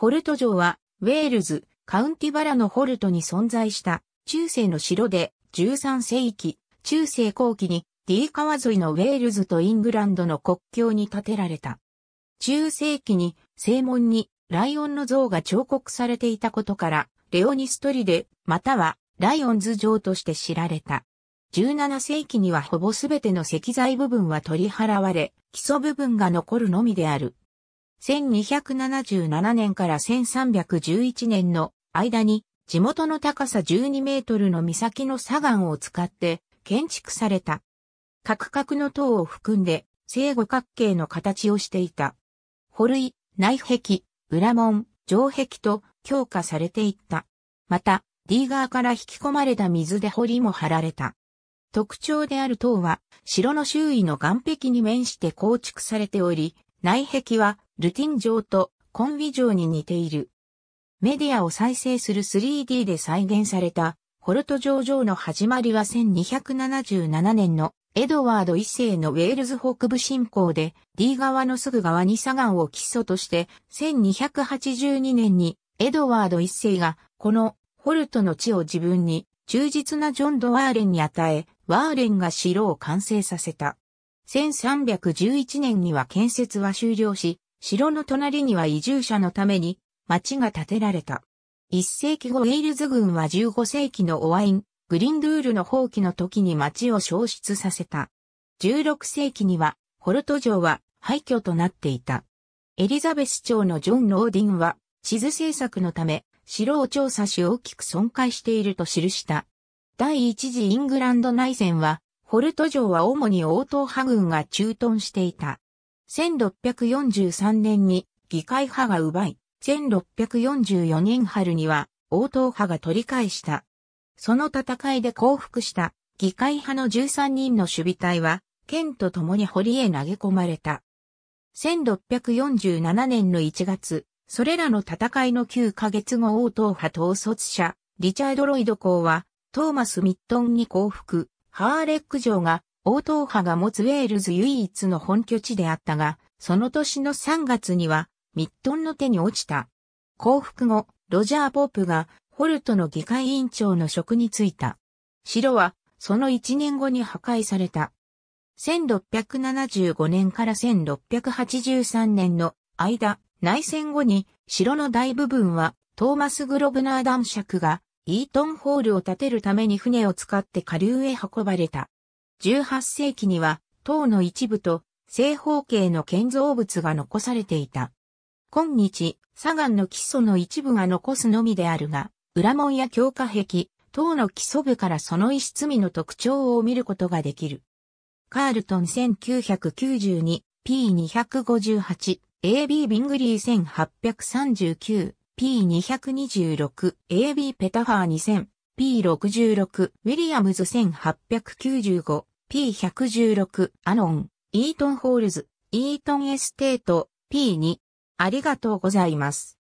ホルト城は、ウェールズ、カウンティバラのホルトに存在した中世の城で13世紀、中世後期にディー川沿いのウェールズとイングランドの国境に建てられた。中世紀に正門にライオンの像が彫刻されていたことから、レオニストリで、またはライオンズ城として知られた。17世紀にはほぼすべての石材部分は取り払われ、基礎部分が残るのみである。1277年から1311年の間に地元の高さ12メートルの岬の砂岩を使って建築された。角角の塔を含んで正五角形の形をしていた。堀内壁、裏門、城壁と強化されていった。また、D 側から引き込まれた水で堀も張られた。特徴である塔は、城の周囲の岩壁に面して構築されており、内壁はルティン状とコンビ状に似ている。メディアを再生する 3D で再現された、ホルト城城の始まりは1277年のエドワード一世のウェールズ北部侵攻で D 側のすぐ側に砂岩を基礎として1282年にエドワード一世がこのホルトの地を自分に忠実なジョン・ド・ワーレンに与え、ワーレンが城を完成させた。1311年には建設は終了し、城の隣には移住者のために町が建てられた。1世紀後ウェールズ軍は15世紀のオワイン、グリンドゥールの放棄の時に町を消失させた。16世紀には、ホルト城は廃墟となっていた。エリザベス朝のジョン・ローディンは、地図制作のため、城を調査し大きく損壊していると記した。第一次イングランド内戦は、ホルト城は主に王答派軍が駐屯していた。1643年に議会派が奪い、1644年春には応答派が取り返した。その戦いで降伏した議会派の13人の守備隊は、剣と共に堀へ投げ込まれた。1647年の1月、それらの戦いの9ヶ月後応答派統率者、リチャード・ロイド公は、トーマス・ミットンに降伏、ハーレック城が王党派が持つウェールズ唯一の本拠地であったが、その年の3月にはミットンの手に落ちた。降伏後、ロジャー・ポープがホルトの議会委員長の職に就いた。城はその1年後に破壊された。1675年から1683年の間、内戦後に城の大部分はトーマス・グロブナー男爵がイートンホールを建てるために船を使って下流へ運ばれた。18世紀には塔の一部と正方形の建造物が残されていた。今日、砂岩の基礎の一部が残すのみであるが、裏門や強化壁、塔の基礎部からその一室の特徴を見ることができる。カールトン 1992P258 AB ビングリー 1839P226 AB ペタファー 2000P66 ウィリアムズ1895 P116、アノン、イートンホールズ、イートンエステート、P2。ありがとうございます。